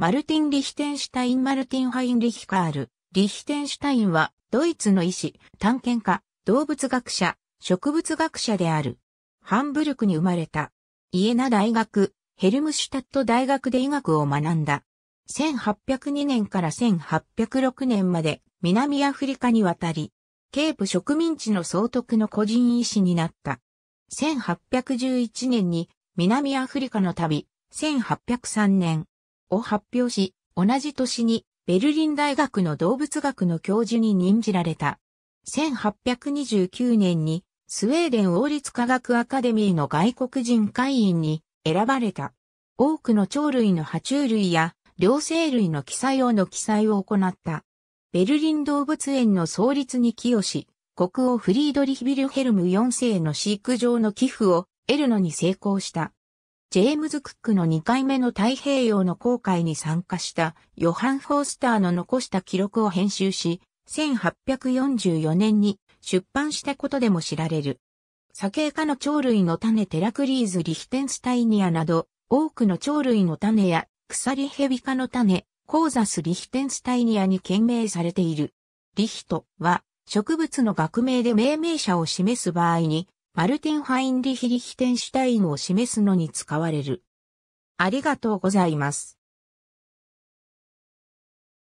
マルティン・リヒテンシュタイン・マルティン・ハイン・リヒカール。リヒテンシュタインは、ドイツの医師、探検家、動物学者、植物学者である。ハンブルクに生まれた。イエナ大学、ヘルムシュタット大学で医学を学んだ。1802年から1806年まで南アフリカに渡り、ケープ植民地の総督の個人医師になった。1811年に南アフリカの旅、1 8 0 3年、を発表し、同じ年にベルリン大学の動物学の教授に任じられた。1829年にスウェーデン王立科学アカデミーの外国人会員に選ばれた。多くの鳥類の爬虫類や両生類の記載用の記載を行った。ベルリン動物園の創立に寄与し、国王フリードリヒビルヘルム4世の飼育場の寄付を得るのに成功した。ジェームズ・クックの2回目の太平洋の航海に参加したヨハン・フォースターの残した記録を編集し、1844年に出版したことでも知られる。ケイカの鳥類の種テラクリーズ・リヒテンスタイニアなど、多くの鳥類の種や鎖ヘビ科の種、コーザス・リヒテンスタイニアに懸命されている。リヒトは植物の学名で命名者を示す場合にマルティン・ハインリヒ・リヒテンシュタインを示すのに使われる。ありがとうございます。